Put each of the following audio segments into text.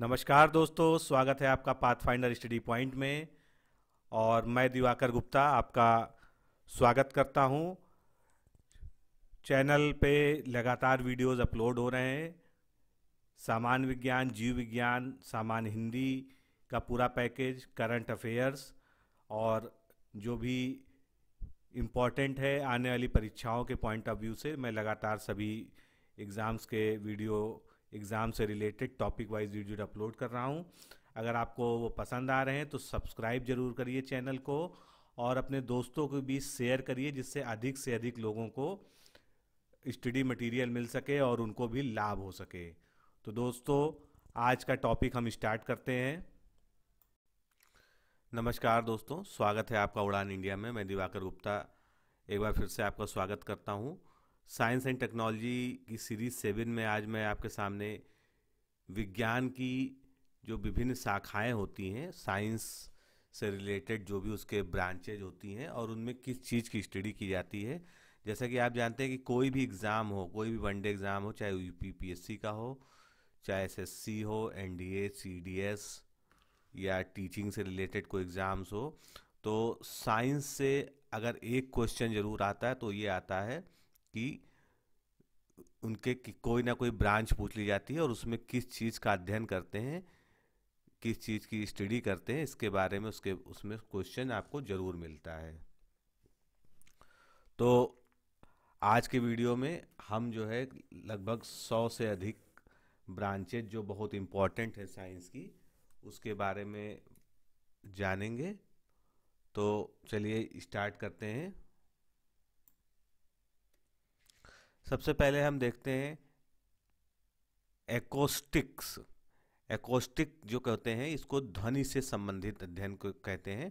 नमस्कार दोस्तों स्वागत है आपका पाथफाइंडर स्टडी पॉइंट में और मैं दिवाकर गुप्ता आपका स्वागत करता हूं चैनल पे लगातार वीडियोस अपलोड हो रहे हैं सामान्य विज्ञान जीव विज्ञान सामान्य हिंदी का पूरा पैकेज करंट अफेयर्स और जो भी इम्पॉर्टेंट है आने वाली परीक्षाओं के पॉइंट ऑफ व्यू से मैं लगातार सभी एग्ज़ाम्स के वीडियो एग्ज़ाम से related topic wise video upload कर रहा हूँ अगर आपको वो पसंद आ रहे हैं तो सब्सक्राइब जरूर करिए चैनल को और अपने दोस्तों के बीच शेयर करिए जिससे अधिक से अधिक लोगों को स्टडी मटेरियल मिल सके और उनको भी लाभ हो सके तो दोस्तों आज का टॉपिक हम स्टार्ट करते हैं नमस्कार दोस्तों स्वागत है आपका उड़ान इंडिया में मैं दिवाकर गुप्ता एक बार फिर से आपका स्वागत करता हूँ साइंस एंड टेक्नोलॉजी की सीरीज सेवन में आज मैं आपके सामने विज्ञान की जो विभिन्न शाखाएं होती हैं साइंस से रिलेटेड जो भी उसके ब्रांचेज होती हैं और उनमें किस चीज़ की स्टडी की जाती है जैसा कि आप जानते हैं कि कोई भी एग्ज़ाम हो कोई भी वनडे एग्ज़ाम हो चाहे यू पी का हो चाहे एस हो एन डी या टीचिंग से रिलेटेड कोई एग्ज़ाम्स हो तो साइंस से अगर एक क्वेश्चन ज़रूर आता है तो ये आता है कि उनके कोई ना कोई ब्रांच पूछ ली जाती है और उसमें किस चीज़ का अध्ययन करते हैं किस चीज़ की स्टडी करते हैं इसके बारे में उसके उसमें क्वेश्चन आपको ज़रूर मिलता है तो आज के वीडियो में हम जो है लगभग सौ से अधिक ब्रांचेज जो बहुत इम्पॉर्टेंट है साइंस की उसके बारे में जानेंगे तो चलिए स्टार्ट करते हैं सबसे पहले हम देखते हैं एकोस्टिक्स एकोस्टिक जो कहते हैं इसको ध्वनि से संबंधित अध्ययन को कहते हैं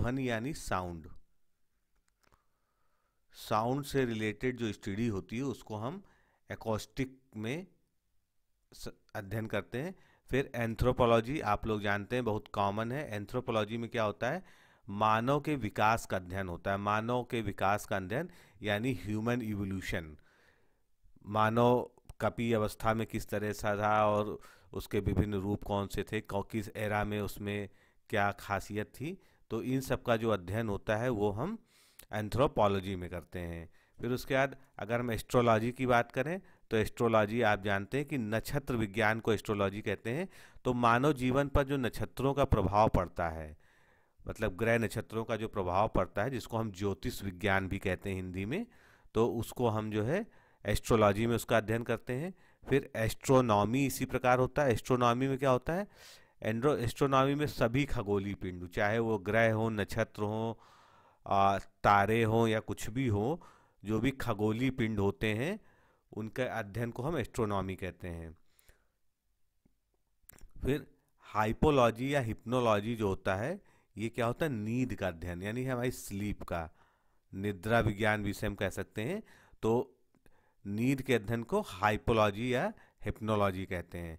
ध्वनि यानी साउंड साउंड से रिलेटेड जो स्टडी होती है उसको हम एकोस्टिक में अध्ययन करते हैं फिर एंथ्रोपोलॉजी आप लोग जानते हैं बहुत कॉमन है एंथ्रोपोलॉजी में क्या होता है मानव के विकास का अध्ययन होता है मानव के विकास का अध्ययन यानी ह्यूमन इवोल्यूशन मानव कपि अवस्था में किस तरह सा था और उसके विभिन्न रूप कौन से थे किस एरा में उसमें क्या खासियत थी तो इन सब का जो अध्ययन होता है वो हम एंथ्रोपोलॉजी में करते हैं फिर उसके बाद अगर हम एस्ट्रोलॉजी की बात करें तो एस्ट्रोलॉजी आप जानते हैं कि नक्षत्र विज्ञान को एस्ट्रोलॉजी कहते हैं तो मानव जीवन पर जो नक्षत्रों का प्रभाव पड़ता है मतलब ग्रह नक्षत्रों का जो प्रभाव पड़ता है जिसको हम ज्योतिष विज्ञान भी कहते हैं हिंदी में तो उसको हम जो है एस्ट्रोलॉजी में उसका अध्ययन करते हैं फिर एस्ट्रोनॉमी इसी प्रकार होता है एस्ट्रोनॉमी में क्या होता है एंड्रो एस्ट्रोनॉमी में सभी खगोली पिंड चाहे वो ग्रह हो नक्षत्र हो तारे हों या कुछ भी हो जो भी खगोली पिंड होते हैं उनके अध्ययन को हम एस्ट्रोनॉमी कहते हैं फिर हाइपोलॉजी या हिप्नोलॉजी जो होता है ये क्या होता है नींद का अध्ययन यानी हमारी स्लीप का निद्रा विज्ञान विषय हम कह सकते हैं तो नींद के अध्ययन को हाइपोलॉजी या हिप्नोलॉजी कहते हैं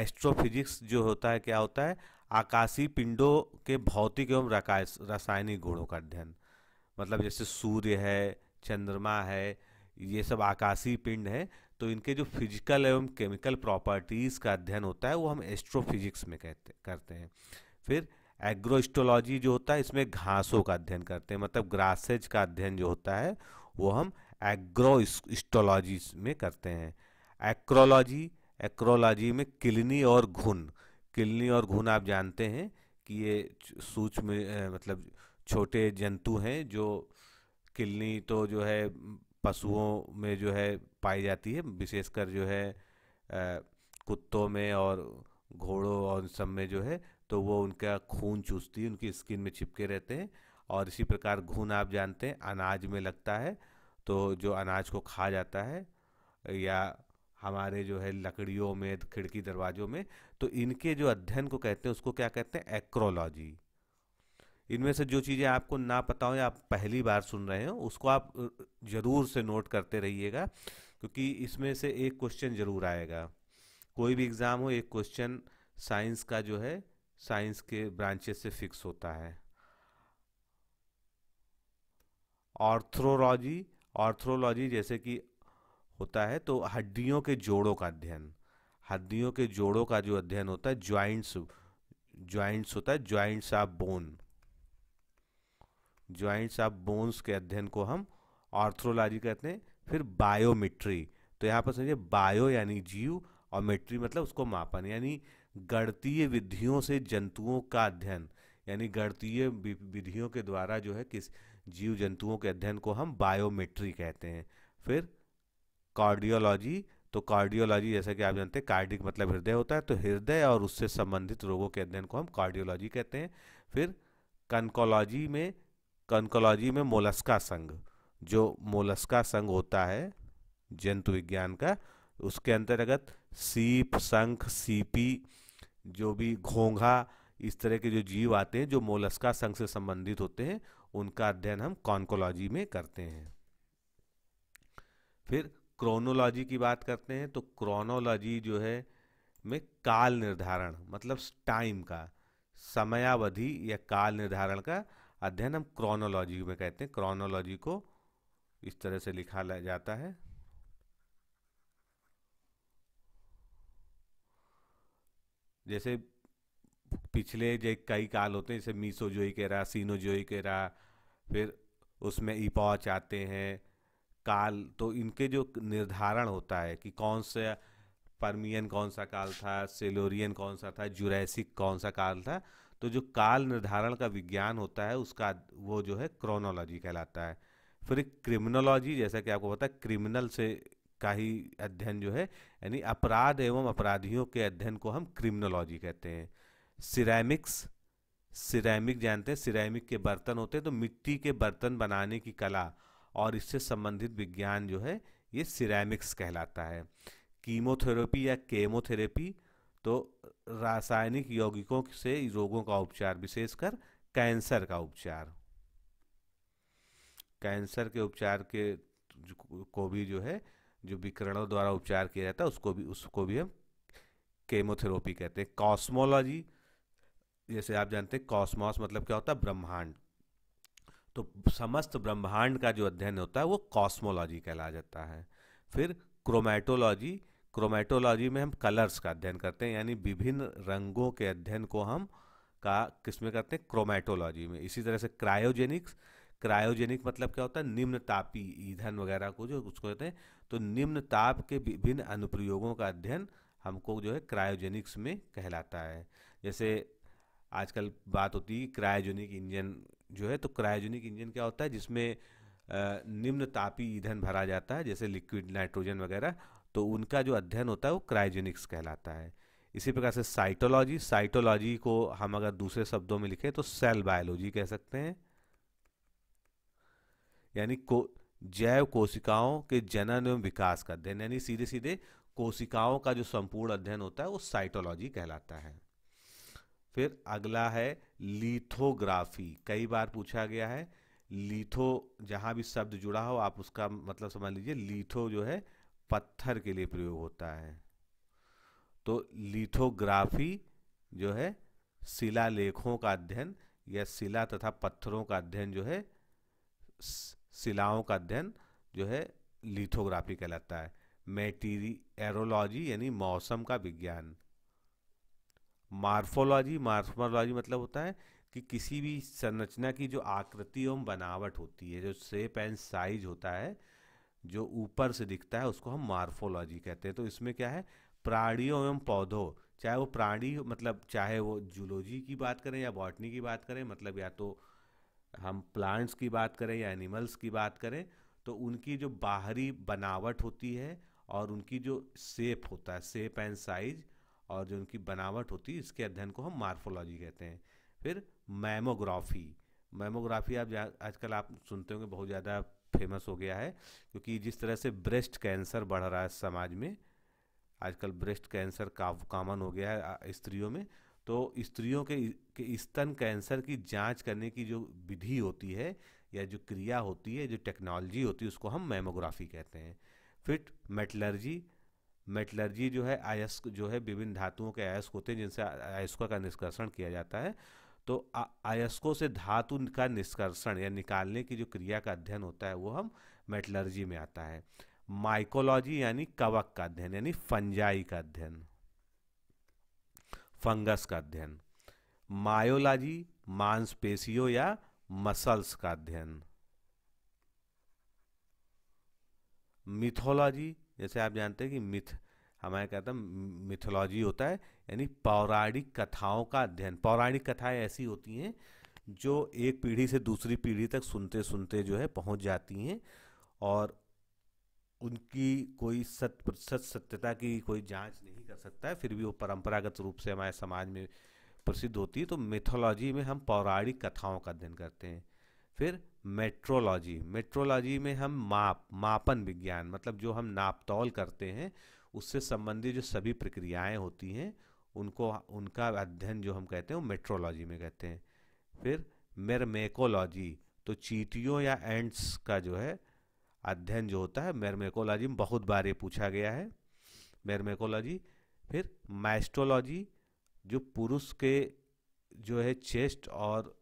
एस्ट्रोफिजिक्स जो होता है क्या होता है आकाशीय पिंडों के भौतिक एवं रासायनिक गुणों का अध्ययन मतलब जैसे सूर्य है चंद्रमा है ये सब आकाशीय पिंड है तो इनके जो फिजिकल एवं केमिकल प्रॉपर्टीज़ का अध्ययन होता है वो हम एस्ट्रोफिजिक्स में कहते करते हैं फिर एग्रोस्टोलॉजी जो होता है इसमें घासों का अध्ययन करते हैं मतलब ग्रासेज का अध्ययन जो होता है वो हम एग्रो स्टोलॉजी में करते हैं एक्रोलॉजी एक्रोलॉजी में किलनी और घुन किलनी और घुन आप जानते हैं कि ये सूच में मतलब छोटे जंतु हैं जो किलनी तो जो है पशुओं में जो है पाई जाती है विशेषकर जो है कुत्तों में और घोड़ों और सब में जो है तो वो उनका खून चूसती है उनकी स्किन में चिपके रहते हैं और इसी प्रकार घुन आप जानते हैं अनाज में लगता है तो जो अनाज को खा जाता है या हमारे जो है लकड़ियों में खिड़की दरवाजों में तो इनके जो अध्ययन को कहते हैं उसको क्या कहते हैं एक्रोलॉजी इनमें से जो चीज़ें आपको ना पता हो या आप पहली बार सुन रहे हो उसको आप ज़रूर से नोट करते रहिएगा क्योंकि इसमें से एक क्वेश्चन ज़रूर आएगा कोई भी एग्ज़ाम हो एक क्वेश्चन साइंस का जो है साइंस के ब्रांचेस से फिक्स होता है ऑर्थ्रोलॉजी ऑर्थ्रोलॉजी जैसे कि होता है तो हड्डियों के जोड़ों का अध्ययन हड्डियों के जोड़ों का जो अध्ययन होता है ज्वाइंट्स ज्वाइंट्स होता है joints of bone joints of bones के अध्ययन को हम ऑर्थ्रोलॉजी कहते हैं फिर बायोमेट्री तो यहाँ पर समझिए बायो यानी जीव और मेट्री मतलब उसको मापन यानी गणतीय विधियों से जंतुओं का अध्ययन यानी गणतीय विधियों के द्वारा जो है किस जीव जंतुओं के अध्ययन को हम बायोमेट्री कहते हैं फिर कार्डियोलॉजी तो कार्डियोलॉजी जैसा कि आप जानते हैं कार्डिक मतलब हृदय होता है तो हृदय और उससे संबंधित रोगों के अध्ययन को हम कार्डियोलॉजी कहते हैं फिर कनकोलॉजी में कनकोलॉजी में मोलस्का संघ जो मोलस्का संघ होता है जंतु विज्ञान का उसके अंतर्गत सीप संख सीपी जो भी घोंघा इस तरह के जो जीव आते हैं जो मोलस्का संघ से संबंधित होते हैं उनका अध्ययन हम कॉन्कोलॉजी में करते हैं फिर क्रोनोलॉजी की बात करते हैं तो क्रोनोलॉजी जो है में काल निर्धारण मतलब टाइम का समयावधि या काल निर्धारण का अध्ययन हम क्रोनोलॉजी में कहते हैं क्रोनोलॉजी को इस तरह से लिखा जाता है जैसे पिछले जो कई काल होते हैं जैसे मीसो जोई के रहा सीनो जोई के रहा फिर उसमें ईपॉच आते हैं काल तो इनके जो निर्धारण होता है कि कौन सा परमियन कौन सा काल था सेलोरियन कौन सा था जुरैसिक कौन सा काल था तो जो काल निर्धारण का विज्ञान होता है उसका वो जो है क्रोनोलॉजी कहलाता है फिर क्रिमिनोलॉजी जैसा कि आपको पता है क्रिमिनल से का ही अध्ययन जो है यानी अपराध एवं अपराधियों के अध्ययन को हम क्रिमिनोलॉजी कहते हैं सिरेमिक्स सिरेमिक जानते हैं सिरेमिक के बर्तन होते हैं तो मिट्टी के बर्तन बनाने की कला और इससे संबंधित विज्ञान जो है ये सिरेमिक्स कहलाता है कीमोथेरेपी या केमोथेरेपी तो रासायनिक यौगिकों से रोगों का उपचार विशेषकर कैंसर का उपचार कैंसर के उपचार के को भी जो है जो विकरणों द्वारा उपचार किया जाता है उसको भी उसको भी हम केमोथेरेपी कहते हैं कॉस्मोलॉजी जैसे आप जानते हैं कॉस्मॉस मतलब क्या होता है ब्रह्मांड तो समस्त ब्रह्मांड का जो अध्ययन होता है वो कॉस्मोलॉजी कहला जाता है फिर क्रोमैटोलॉजी क्रोमैटोलॉजी में हम कलर्स का अध्ययन करते हैं यानी विभिन्न रंगों के अध्ययन को हम का किसमें करते हैं क्रोमैटोलॉजी में इसी तरह से क्रायोजेनिक्स क्रायोजेनिक मतलब क्या होता है निम्न तापी ईंधन वगैरह को जो उसको कहते हैं तो निम्न ताप के विभिन्न अनुप्रयोगों का अध्ययन हमको जो है क्रायोजेनिक्स में कहलाता है जैसे आजकल बात होती है क्रायोजेनिक इंजन जो है तो क्रायोजेनिक इंजन क्या होता है जिसमें निम्न तापी ईंधन भरा जाता है जैसे लिक्विड नाइट्रोजन वगैरह तो उनका जो अध्ययन होता है वो क्रायोजेनिक्स कहलाता है इसी प्रकार से साइटोलॉजी साइटोलॉजी को हम अगर दूसरे शब्दों में लिखें तो सेल बायोलॉजी कह सकते हैं यानी को जैव कोशिकाओं के जनन एवं विकास का अध्ययन यानी सीधे सीधे कोशिकाओं का जो संपूर्ण अध्ययन होता है वो साइटोलॉजी कहलाता है फिर अगला है लिथोग्राफी कई बार पूछा गया है लिथो जहाँ भी शब्द जुड़ा हो आप उसका मतलब समझ लीजिए लिथो जो है पत्थर के लिए प्रयोग होता है तो लिथोग्राफी जो है शिला लेखों का अध्ययन या शिला तथा पत्थरों का अध्ययन जो है शिलाओं का अध्ययन जो है लिथोग्राफी कहलाता है मेटीरियरोलॉजी यानी मौसम का विज्ञान मार्फोलॉजी मार्फोलॉजी मतलब होता है कि किसी भी संरचना की जो आकृति एवं बनावट होती है जो शेप एंड साइज होता है जो ऊपर से दिखता है उसको हम मार्फोलॉजी कहते हैं तो इसमें क्या है प्राणियों एवं पौधों चाहे वो प्राणी मतलब चाहे वो जूलॉजी की बात करें या बॉटनी की बात करें मतलब या तो हम प्लांट्स की बात करें या एनिमल्स की बात करें तो उनकी जो बाहरी बनावट होती है और उनकी जो सेप होता है सेप एंड साइज और जो उनकी बनावट होती है इसके अध्ययन को हम मार्फोलॉजी कहते हैं फिर मैमोग्राफी मैमोग्राफी आप आजकल आप सुनते होंगे बहुत ज़्यादा फेमस हो गया है क्योंकि जिस तरह से ब्रेस्ट कैंसर बढ़ रहा है समाज में आजकल ब्रेस्ट कैंसर का कॉमन हो गया है स्त्रियों में तो स्त्रियों के के स्तन कैंसर की जांच करने की जो विधि होती है या जो क्रिया होती है जो टेक्नोलॉजी होती है उसको हम मैमोग्राफी कहते हैं फिर मेटलर्जी मेटलर्जी जो है आयस्क जो है विभिन्न धातुओं के अयस्क होते हैं जिनसे अयस्कों का निष्कर्षण किया जाता है तो अयस्कों से धातु का निष्कर्षण या निकालने की जो क्रिया का अध्ययन होता है वो हम मेटलर्जी में आता है माइकोलॉजी यानी कवक का अध्ययन यानी फंजाई का अध्ययन फंगस का अध्ययन मायोलॉजी मांसपेशियों या मसल्स का अध्ययन मिथोलॉजी जैसे आप जानते हैं कि मिथ हमारे कहता मिथोलॉजी होता है यानी पौराणिक कथाओं का अध्ययन पौराणिक कथाएं ऐसी होती हैं जो एक पीढ़ी से दूसरी पीढ़ी तक सुनते सुनते जो है पहुंच जाती हैं और उनकी कोई सत प्रतिशत सत्यता की कोई जांच नहीं कर सकता है फिर भी वो परंपरागत रूप से हमारे समाज में प्रसिद्ध होती है तो मिथोलॉजी में हम पौराणिक कथाओं का अध्ययन करते हैं फिर मेट्रोलॉजी मेट्रोलॉजी में हम माप मापन विज्ञान मतलब जो हम नापतौल करते हैं उससे संबंधित जो सभी प्रक्रियाएं होती हैं उनको उनका अध्ययन जो हम कहते हैं वो मेट्रोलॉजी में कहते हैं फिर मेरमेकोलॉजी तो चीटियों या एंट्स का जो है अध्ययन जो होता है मेरमेकोलॉजी में बहुत बार ये पूछा गया है मेरमेकोलॉजी फिर मैस्ट्रोलॉजी जो पुरुष के जो है चेस्ट और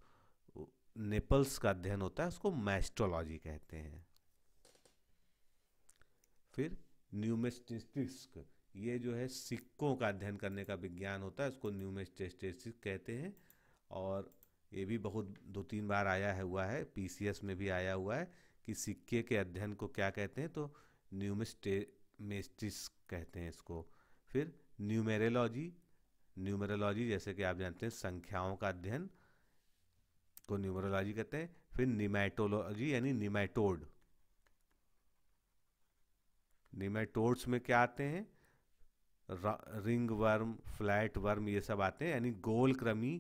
नेपल्स का अध्ययन होता है उसको मैस्ट्रोलॉजी कहते हैं फिर न्यूमेस्टिस्टिक्स ये जो है सिक्कों का अध्ययन करने का विज्ञान होता है इसको न्यूमेस्टिस्टिक्स कहते हैं और ये भी बहुत दो तीन बार आया है हुआ है पीसीएस में भी आया हुआ है कि सिक्के के अध्ययन को क्या कहते हैं तो न्यूमिस्टेमेस्टिस कहते हैं इसको फिर न्यूमेरोलॉजी न्यूमेरोलॉजी जैसे कि आप जानते हैं संख्याओं का अध्ययन इसको न्यूमरोलॉजी कहते हैं फिर निमेटोलॉजी यानी निमेटोड निमेटोड्स में क्या आते हैं रिंग वर्म फ्लैट वर्म ये सब आते हैं यानी गोल क्रमी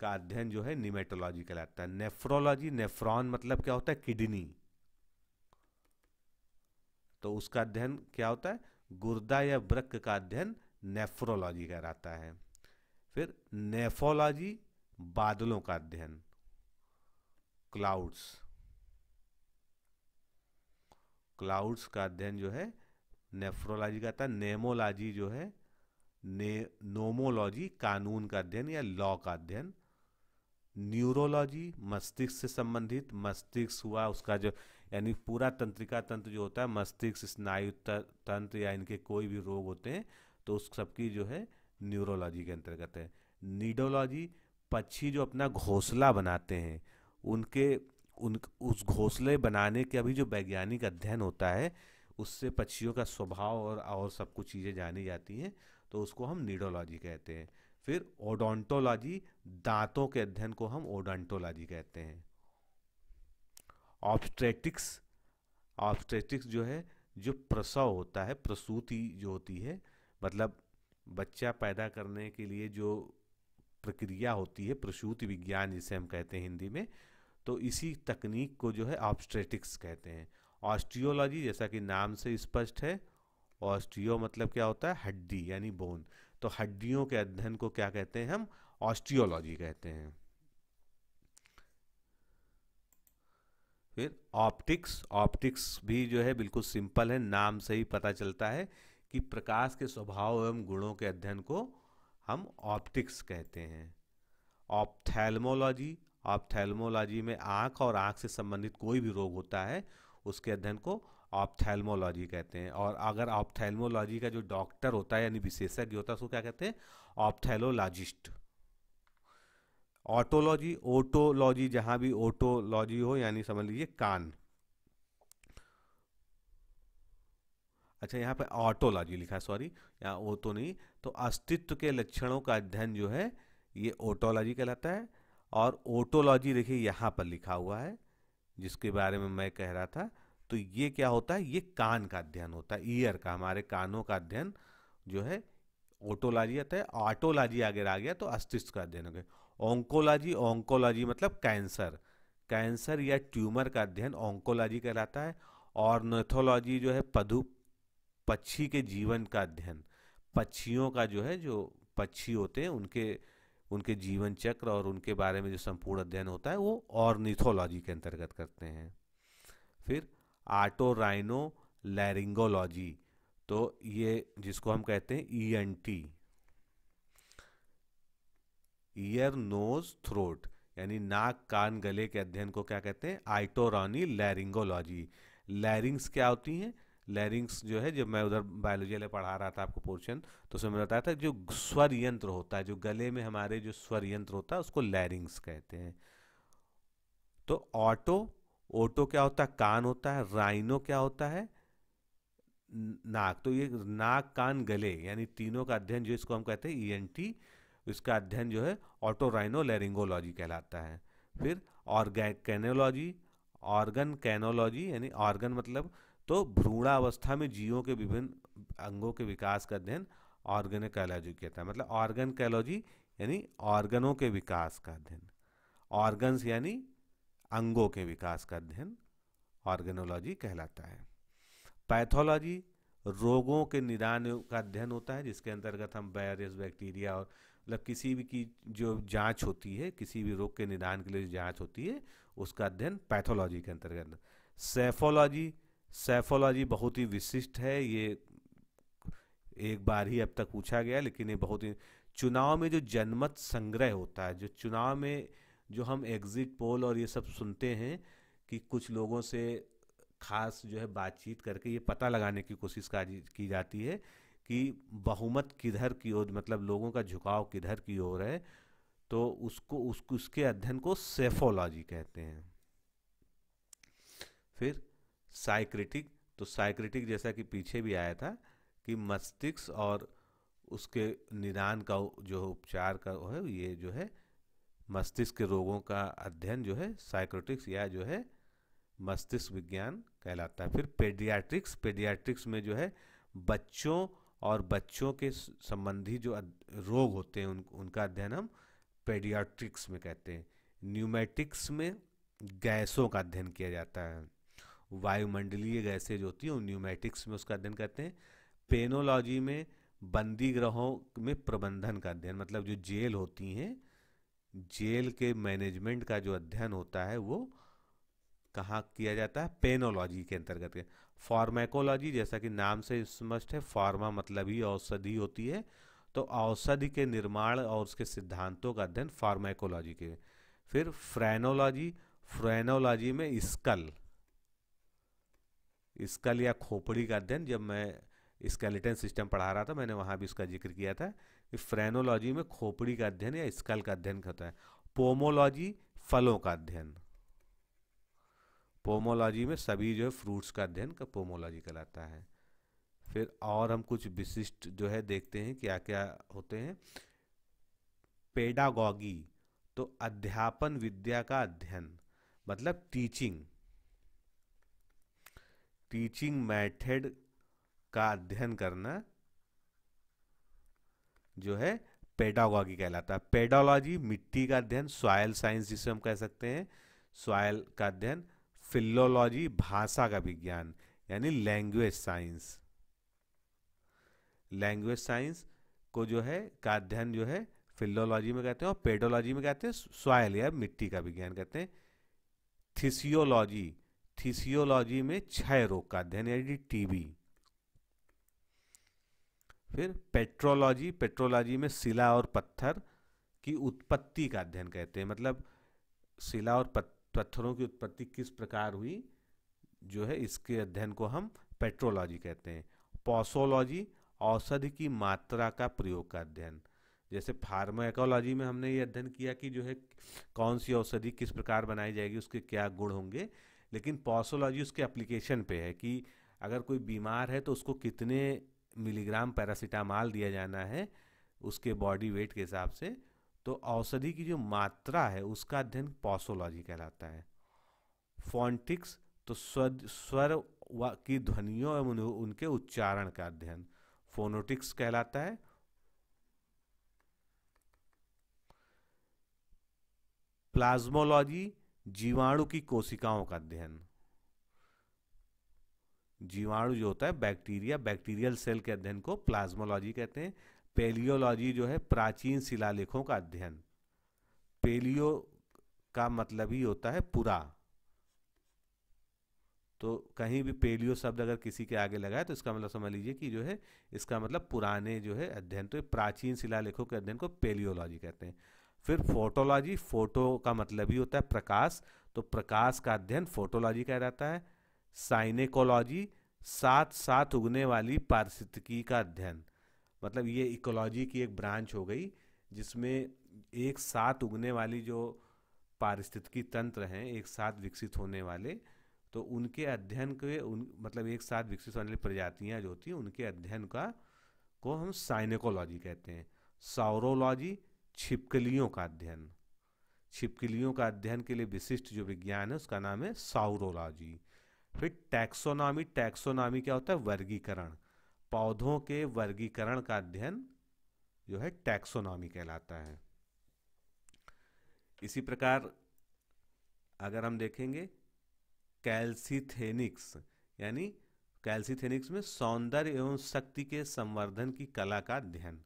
का अध्ययन जो है निमेटोलॉजी कहलाता है नेफ्रोलॉजी नेफ्रॉन मतलब क्या होता है किडनी तो उसका अध्ययन क्या होता है गुर्दा या वृक्क का अध्ययन नेफ्रोलॉजी कहलाता है फिर नेफोलॉजी बादलों का अध्ययन क्लाउड्स क्लाउड्स का अध्ययन जो है नेफ्रोलॉजी का था नेमोलॉजी जो है ने नोमोलॉजी कानून का अध्ययन या लॉ का अध्ययन न्यूरोलॉजी मस्तिष्क से संबंधित मस्तिष्क हुआ उसका जो यानी पूरा तंत्रिका तंत्र जो होता है मस्तिष्क स्नायु तंत्र या इनके कोई भी रोग होते हैं तो उस सबकी जो है न्यूरोलॉजी के अंतर्गत है नीडोलॉजी पक्षी जो अपना घोंसला बनाते हैं उनके उन उस घोंसले बनाने के अभी जो वैज्ञानिक अध्ययन होता है उससे पक्षियों का स्वभाव और और सब कुछ चीज़ें जानी जाती हैं तो उसको हम नीडोलॉजी कहते हैं फिर ओडोंटोलॉजी दांतों के अध्ययन को हम ओडोंटोलॉजी कहते हैं ऑप्स्ट्रेटिक्स ऑप्स्ट्रेटिक्स जो है जो प्रसव होता है प्रसूति जो होती है मतलब बच्चा पैदा करने के लिए जो प्रक्रिया होती है प्रसूति विज्ञान जिसे हम कहते हैं हिंदी में तो इसी तकनीक को जो है ऑप्स्ट्रेटिक्स कहते हैं ऑस्ट्रियोलॉजी जैसा कि नाम से स्पष्ट है ऑस्ट्रियो मतलब क्या होता है हड्डी यानी बोन तो हड्डियों के अध्ययन को क्या कहते हैं हम ऑस्टियोलॉजी कहते हैं फिर ऑप्टिक्स ऑप्टिक्स भी जो है बिल्कुल सिंपल है नाम से ही पता चलता है कि प्रकाश के स्वभाव एवं गुणों के अध्ययन को हम ऑप्टिक्स कहते हैं ऑप्थेलमोलॉजी ऑप्थेलमोलॉजी में आँख और आँख से संबंधित कोई भी रोग होता है उसके अध्ययन को ऑप्थेलमोलॉजी कहते हैं और अगर ऑप्थेलमोलॉजी का जो डॉक्टर होता है यानी विशेषज्ञ होता है उसको क्या कहते हैं ऑप्थेलोलॉजिस्ट ऑटोलॉजी ओटोलॉजी जहाँ भी ओटोलॉजी हो यानी समझ लीजिए कान अच्छा यहाँ पर ऑटोलॉजी लिखा है सॉरी यहाँ वो तो नहीं तो अस्तित्व के लक्षणों का अध्ययन जो है ये ओटोलॉजी कहलाता है और ओटोलॉजी देखिए यहाँ पर लिखा हुआ है जिसके बारे में मैं कह रहा था तो ये क्या होता है ये कान का अध्ययन होता है ईयर का हमारे कानों का अध्ययन जो है ओटोलॉजी आता है ऑटोलॉजी अगर आ गया तो अस्तित्व का अध्ययन हो गया ऑन्कोलॉजी ऑन्कोलॉजी मतलब कैंसर कैंसर या ट्यूमर का अध्ययन ऑन्कोलॉजी कहलाता है और नेथोलॉजी जो है पधु पक्षी के जीवन का अध्ययन पक्षियों का जो है जो पक्षी होते हैं उनके उनके जीवन चक्र और उनके बारे में जो संपूर्ण अध्ययन होता है वो ऑर्निथोलॉजी के अंतर्गत करते हैं फिर आटोराइनो लैरिंगोलॉजी तो ये जिसको हम कहते हैं E N T ear nose throat यानी नाक कान गले के अध्ययन को क्या कहते हैं आइटोरॉनी लैरिंगोलॉजी लैरिंग्स क्या होती हैं लैरिंग्स जो है जब मैं उधर बायोलॉजी वाले पढ़ा रहा था आपको पोर्शन तो उसमें बताया था जो स्वर यंत्र होता है जो गले में हमारे जो स्वर यंत्र होता है उसको लैरिंग्स कहते हैं तो ऑटो ऑटो क्या होता है कान होता है राइनो क्या होता है नाक तो ये नाक कान गले यानी तीनों का अध्ययन जो इसको हम कहते हैं ई एन टी इसका अध्ययन जो है ऑटोराइनो लैरिंगोलॉजी कहलाता है फिर ऑर्गैन कैनोलॉजी ऑर्गन कैनोलॉजी यानी ऑर्गन मतलब तो भ्रूणावस्था में जीवों के विभिन्न अंगों के विकास का अध्ययन ऑर्गन कहता है मतलब ऑर्गन कैलॉजी यानी ऑर्गनों के विकास का अध्ययन ऑर्गन्स यानी अंगों के विकास का अध्ययन ऑर्गेनोलॉजी कहलाता है पैथोलॉजी रोगों के निदान का अध्ययन होता है जिसके अंतर्गत हम वायरस बैक्टीरिया और मतलब किसी भी की जो जांच होती है किसी भी रोग के निदान के लिए जांच होती है उसका अध्ययन पैथोलॉजी के अंतर्गत सेफोलॉजी सैफोलॉजी बहुत ही विशिष्ट है ये एक बार ही अब तक पूछा गया लेकिन ये बहुत ही चुनाव में जो जनमत संग्रह होता है जो चुनाव में जो हम एग्जिट पोल और ये सब सुनते हैं कि कुछ लोगों से खास जो है बातचीत करके ये पता लगाने की कोशिश की जाती है कि बहुमत किधर की ओर मतलब लोगों का झुकाव किधर की ओर है तो उसको उसको उसके अध्ययन को सेफोलॉजी कहते हैं फिर साइक्रेटिक तो साइक्रेटिक जैसा कि पीछे भी आया था कि मस्तिष्क और उसके निदान का जो उपचार का है ये जो है मस्तिष्क के रोगों का अध्ययन जो है साइक्रोटिक्स या जो है मस्तिष्क विज्ञान कहलाता है फिर पेडियाट्रिक्स पेडियाट्रिक्स में जो है बच्चों और बच्चों के संबंधी जो रोग होते हैं उन, उनका अध्ययन हम पेडियाट्रिक्स में कहते हैं न्यूमेटिक्स में गैसों का अध्ययन किया जाता है वायुमंडलीय गैसें जो होती हैं न्यूमेटिक्स में उसका अध्ययन करते हैं पेनोलॉजी में बंदी ग्रहों में प्रबंधन का अध्ययन मतलब जो जेल होती हैं जेल के मैनेजमेंट का जो अध्ययन होता है वो कहाँ किया जाता है पेनोलॉजी के अंतर्गत फार्मेकोलॉजी जैसा कि नाम से स्पष्ट है फार्मा मतलब ही औषधि होती है तो औषधि के निर्माण और उसके सिद्धांतों का अध्ययन फार्मेकोलॉजी के फिर फ्रेनोलॉजी फ्रेनोलॉजी में स्कल स्कल या खोपड़ी का अध्ययन जब मैं स्केलेटन सिस्टम पढ़ा रहा था मैंने वहाँ भी इसका जिक्र किया था कि फ्रेनोलॉजी में खोपड़ी का अध्ययन या स्कल का अध्ययन होता है पोमोलॉजी फलों का अध्ययन पोमोलॉजी में सभी जो है फ्रूट्स का अध्ययन का पोमोलॉजी कहलाता है फिर और हम कुछ विशिष्ट जो है देखते हैं क्या क्या होते हैं पेडागॉगी तो अध्यापन विद्या का अध्ययन मतलब टीचिंग टीचिंग मेथड का अध्ययन करना जो है पेडागॉजी कहलाता है पेडोलॉजी मिट्टी का अध्ययन सॉयल साइंस जिसे हम कह सकते हैं सॉयल का अध्ययन फिलोलॉजी भाषा का विज्ञान यानी लैंग्वेज साइंस लैंग्वेज साइंस को जो है का अध्ययन जो है फिलोलॉजी में कहते हैं और पेडोलॉजी में कहते हैं सॉयल या मिट्टी का विज्ञान कहते हैं थिसियोलॉजी थिसियोलॉजी में क्षय रोग का अध्ययन यानी टीबी फिर पेट्रोलॉजी पेट्रोलॉजी में शिला और पत्थर की उत्पत्ति का अध्ययन कहते हैं मतलब शिला और पत्थरों की उत्पत्ति किस प्रकार हुई जो है इसके अध्ययन को हम पेट्रोलॉजी कहते हैं पॉसोलॉजी औषधि की मात्रा का प्रयोग का अध्ययन जैसे फार्माकोलॉजी में हमने ये अध्ययन किया कि जो है कौन सी औषधि किस प्रकार बनाई जाएगी उसके क्या गुण होंगे लेकिन पॉसोलॉजी उसके एप्लीकेशन पे है कि अगर कोई बीमार है तो उसको कितने मिलीग्राम पैरासीटामॉल दिया जाना है उसके बॉडी वेट के हिसाब से तो औषधि की जो मात्रा है उसका अध्ययन पॉसोलॉजी कहलाता है फॉन्टिक्स तो स्वर स्वर की ध्वनियों एवं उनके उच्चारण का अध्ययन फोनोटिक्स कहलाता है प्लाज्मोलॉजी जीवाणु की कोशिकाओं का अध्ययन जीवाणु जो होता है बैक्टीरिया बैक्टीरियल सेल के अध्ययन को प्लाज्मोलॉजी कहते हैं पेलियोलॉजी जो है प्राचीन शिलालेखों का अध्ययन पेलियो का मतलब ही होता है पुरा तो कहीं भी पेलियो शब्द अगर किसी के आगे लगा है तो इसका मतलब समझ लीजिए कि जो है इसका मतलब पुराने जो है अध्ययन तो प्राचीन शिलालेखों के अध्ययन को पेलियोलॉजी कहते हैं फिर फोटोलॉजी फोटो का मतलब ही होता है प्रकाश तो प्रकाश का अध्ययन फोटोलॉजी कह जाता है साइनेकोलॉजी साथ साथ उगने वाली पारिस्थितिकी का अध्ययन मतलब ये इकोलॉजी की एक ब्रांच हो गई जिसमें एक साथ उगने वाली जो पारिस्थितिकी तंत्र हैं एक साथ विकसित होने वाले तो उनके अध्ययन के उन मतलब एक साथ विकसित होने वाली प्रजातियाँ जो होती हैं उनके अध्ययन का को हम साइनेकोलॉजी कहते हैं सौरोलॉजी छिपकलियों का अध्ययन छिपकलियों का अध्ययन के लिए विशिष्ट जो विज्ञान है उसका नाम है साउरोलॉजी फिर टैक्सोनॉमी टैक्सोनॉमी क्या होता है वर्गीकरण पौधों के वर्गीकरण का अध्ययन जो है टैक्सोनॉमी कहलाता है इसी प्रकार अगर हम देखेंगे कैल्सीथेनिक्स यानी कैल्सीथेनिक्स में सौंदर्य एवं शक्ति के संवर्धन की कला का अध्ययन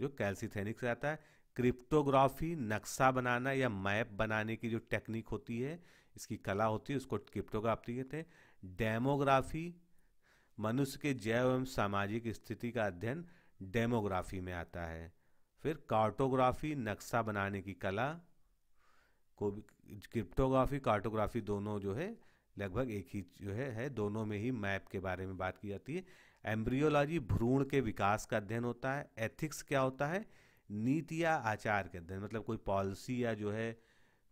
जो कैल्सीथेनिक्स आता है क्रिप्टोग्राफी नक्शा बनाना या मैप बनाने की जो टेक्निक होती है इसकी कला होती है उसको क्रिप्टोग्राफी कहते हैं डेमोग्राफी मनुष्य के जैव एवं सामाजिक स्थिति का अध्ययन डेमोग्राफी में आता है फिर कार्टोग्राफी नक्शा बनाने की कला को क्रिप्टोग्राफी कार्टोग्राफी दोनों जो है लगभग एक ही जो है है दोनों में ही मैप के बारे में बात की जाती है एम्ब्रियोलॉजी भ्रूण के विकास का अध्ययन होता है एथिक्स क्या होता है नीति या आचार के अध्ययन मतलब कोई पॉलिसी या जो है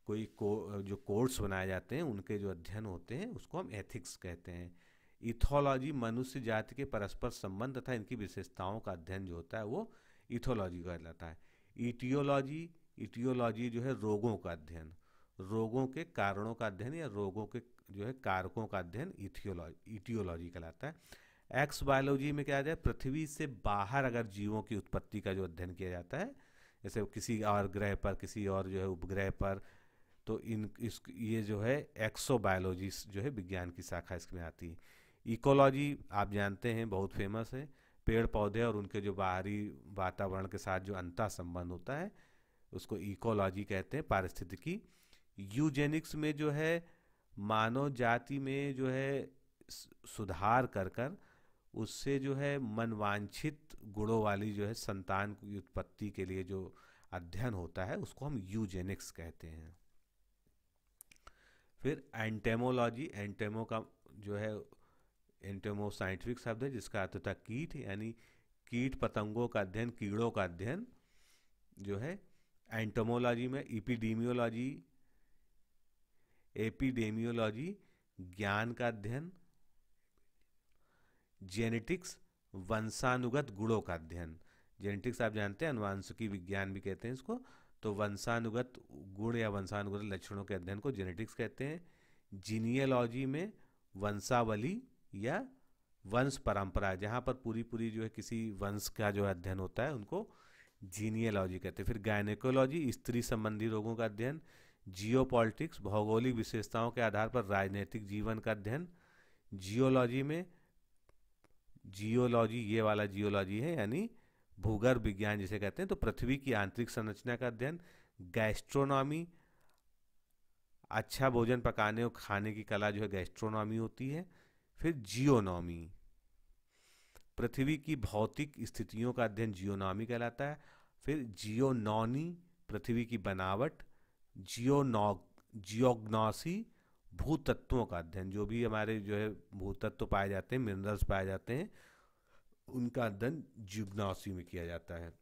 कोई को, जो कोर्स बनाए जाते हैं उनके जो अध्ययन होते हैं उसको हम एथिक्स कहते हैं इथोलॉजी मनुष्य जाति के परस्पर संबंध तथा इनकी विशेषताओं का अध्ययन जो होता है वो इथोलॉजी कहलाता है इटियोलॉजी इटियोलॉजी जो है रोगों का अध्ययन रोगों के कारणों का अध्ययन या रोगों के जो है कारकों का अध्ययन इथियोलॉजी इटियोलॉजी कहलाता है एक्स बायोलॉजी में क्या आ जाए पृथ्वी से बाहर अगर जीवों की उत्पत्ति का जो अध्ययन किया जाता है जैसे किसी और ग्रह पर किसी और जो है उपग्रह पर तो इन इस ये जो है एक्सो बायोलॉजी जो है विज्ञान की शाखा इसमें आती है इकोलॉजी आप जानते हैं बहुत फेमस है पेड़ पौधे और उनके जो बाहरी वातावरण के साथ जो अंतः संबंध होता है उसको इकोलॉजी कहते हैं पारिस्थितिकी यूजेनिक्स में जो है मानव जाति में जो है सुधार कर कर उससे जो है मनवांछित गुणों वाली जो है संतान की उत्पत्ति के लिए जो अध्ययन होता है उसको हम यूजेनिक्स कहते हैं फिर एंटेमोलॉजी एंटेमो का जो है एंटेमो साइंटिफिक शब्द है जिसका अर्थ था कीट यानी कीट पतंगों का अध्ययन कीड़ों का अध्ययन जो है एंटोमोलॉजी में इपिडीमियोलॉजी एपिडेमियोलॉजी ज्ञान का अध्ययन जेनेटिक्स वंशानुगत गुणों का अध्ययन जेनेटिक्स आप जानते हैं अनुवांशिकी विज्ञान भी कहते हैं इसको तो वंशानुगत गुण या वंशानुगत लक्षणों के अध्ययन को जेनेटिक्स कहते हैं जीनियोलॉजी में वंशावली या वंश परंपरा जहाँ पर पूरी पूरी जो है किसी वंश का जो अध्ययन होता है उनको जीनियोलॉजी कहते हैं फिर गायनेकोलॉजी स्त्री संबंधी रोगों का अध्ययन जियोपॉलिटिक्स भौगोलिक विशेषताओं के आधार पर राजनीतिक जीवन का अध्ययन जियोलॉजी में जियोलॉजी ये वाला जियोलॉजी है यानी भूगर्भ विज्ञान जिसे कहते हैं तो पृथ्वी की आंतरिक संरचना का अध्ययन गैस्ट्रोनॉमी अच्छा भोजन पकाने और खाने की कला जो है गैस्ट्रोनॉमी होती है फिर जियोनॉमी पृथ्वी की भौतिक स्थितियों का अध्ययन जियोनॉमी कहलाता है फिर जियोनॉनी पृथ्वी की बनावट जियोनॉ जियोग्नॉसी भूतत्वों तत्वों का अध्ययन जो भी हमारे जो है भूतत्व तत्व पाए जाते हैं मिनरल्स पाए जाते हैं उनका अध्ययन जीवनाशी में किया जाता है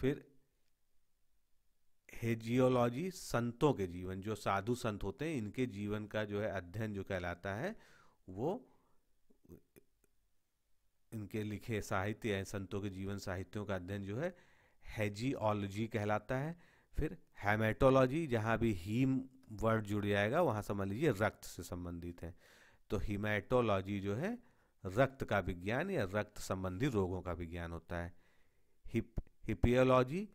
फिर हेजियोलॉजी संतों के जीवन जो साधु संत होते हैं इनके जीवन का जो है अध्ययन जो कहलाता है वो इनके लिखे साहित्य हैं संतों के जीवन साहित्यों का अध्ययन जो है हेजियोलॉजी कहलाता है फिर हेमेटोलॉजी जहाँ भी हीम वर्ड जुड़ जाएगा वहाँ समझ लीजिए रक्त से संबंधित है तो हिमाटोलॉजी जो है रक्त का विज्ञान या रक्त संबंधी रोगों का विज्ञान होता है हिप हिपियोलॉजी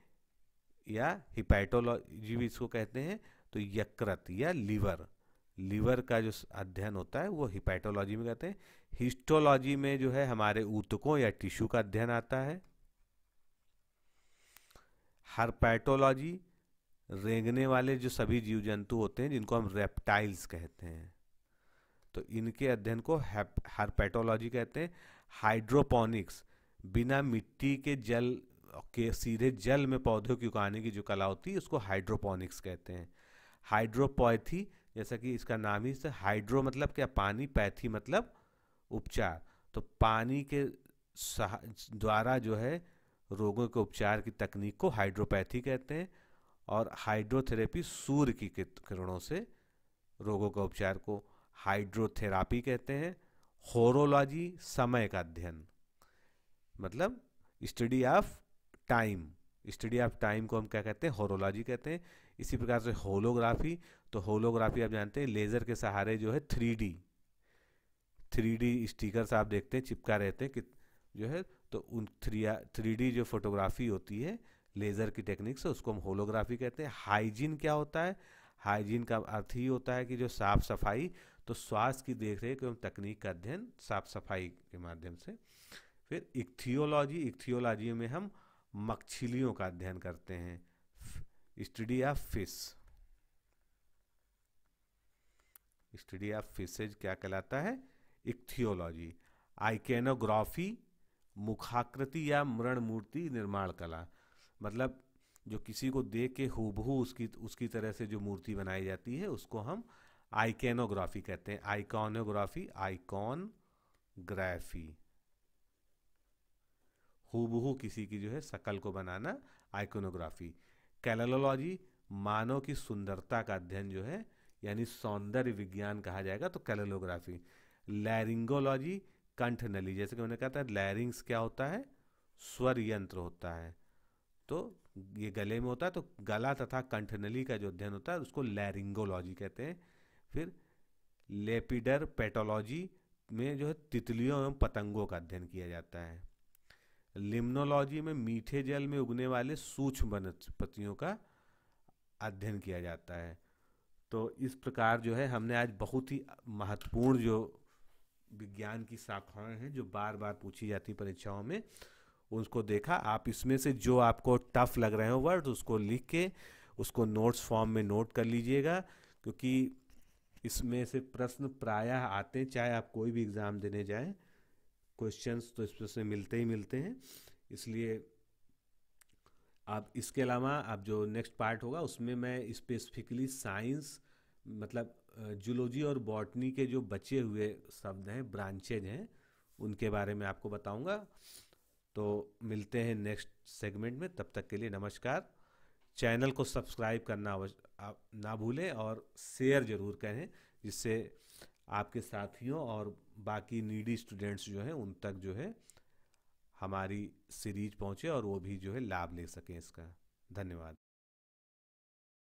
या हिपैटोलॉजी भी इसको कहते हैं तो यकृत या लीवर लीवर का जो अध्ययन होता है वो हिपैटोलॉजी में कहते हैं हिस्टोलॉजी में जो है हमारे ऊतकों या टिश्यू का अध्ययन आता है हरपैटोलॉजी रेंगने वाले जो सभी जीव जंतु होते हैं जिनको हम रेप्टाइल्स कहते हैं तो इनके अध्ययन को हार्पेटोलॉजी कहते हैं हाइड्रोपोनिक्स बिना मिट्टी के जल के सीधे जल में पौधों की उगाने की जो कला होती है उसको हाइड्रोपोनिक्स कहते हैं हाइड्रोपैथी जैसा कि इसका नाम ही से हाइड्रो मतलब क्या पानी पैथी मतलब उपचार तो पानी के द्वारा जो है रोगों के उपचार की तकनीक को हाइड्रोपैथी कहते हैं और हाइड्रोथेरेपी सूर्य की किरणों से रोगों का उपचार को हाइड्रोथेरापी कहते हैं होरोलॉजी समय का अध्ययन मतलब study of time study of time को हम क्या कहते हैं होरोलॉजी कहते हैं इसी प्रकार से होलोग्राफी तो होलोग्राफी आप जानते हैं लेज़र के सहारे जो है three D three D stickers आप देखते हैं चिपका रहते हैं कि जो है तो उन थ्री थ्री डी जो फोटोग्राफी होती है लेज़र की टेक्निक से उसको हम होलोग्राफी कहते हैं हाइजीन क्या होता है हाइजीन का अर्थ ही होता है कि जो साफ़ सफाई तो स्वास्थ्य की देख रेख एवं तकनीक का अध्ययन साफ सफाई के माध्यम से फिर इक्थियोलॉजी इक्थियोलॉजी में हम मक्छिलियों का अध्ययन करते हैं study of fish study of fishes क्या कहलाता है इक्थियोलॉजी आइकेनोग्राफी मुखाकृति या मृण मूर्ति निर्माण कला मतलब जो किसी को देख के हूबहू उसकी उसकी तरह से जो मूर्ति बनाई जाती है उसको हम आइकेनोग्राफी कहते हैं आइकॉनोग्राफी आइकॉन ग्राफी हूबहू किसी की जो है शकल को बनाना आइकोनोग्राफी कैलोलॉजी मानव की सुंदरता का अध्ययन जो है यानी सौंदर्य विज्ञान कहा जाएगा तो कैलोलोग्राफी लैरिंगोलॉजी कंठ नली जैसे कि मैंने कहा था लैरिंग्स क्या होता है स्वर यंत्र होता है तो ये गले में होता है तो गला तथा कंठनली का जो अध्ययन होता है उसको लैरिंगोलॉजी कहते हैं फिर लेपिडर पैटोलॉजी में जो है तितलियों एवं पतंगों का अध्ययन किया जाता है लिम्नोलॉजी में मीठे जल में उगने वाले सूक्ष्म वनस्पतियों का अध्ययन किया जाता है तो इस प्रकार जो है हमने आज बहुत ही महत्वपूर्ण जो विज्ञान की शाखाएं हैं जो बार बार पूछी जाती परीक्षाओं में उसको देखा आप इसमें से जो आपको टफ लग रहे हो वर्ड उसको लिख के उसको नोट्स फॉर्म में नोट कर लीजिएगा क्योंकि इसमें से प्रश्न प्रायः आते हैं चाहे आप कोई भी एग्ज़ाम देने जाएं क्वेश्चंस तो इसमें से मिलते ही मिलते हैं इसलिए आप इसके अलावा आप जो नेक्स्ट पार्ट होगा उसमें मैं स्पेसिफिकली साइंस मतलब जूलॉजी और बॉटनी के जो बचे हुए शब्द हैं ब्रांचेज हैं उनके बारे में आपको बताऊंगा तो मिलते हैं नेक्स्ट सेगमेंट में तब तक के लिए नमस्कार चैनल को सब्सक्राइब करना ना भूलें और शेयर ज़रूर करें जिससे आपके साथियों और बाकी नीडी स्टूडेंट्स जो हैं उन तक जो है हमारी सीरीज पहुँचे और वो भी जो है लाभ ले सकें इसका धन्यवाद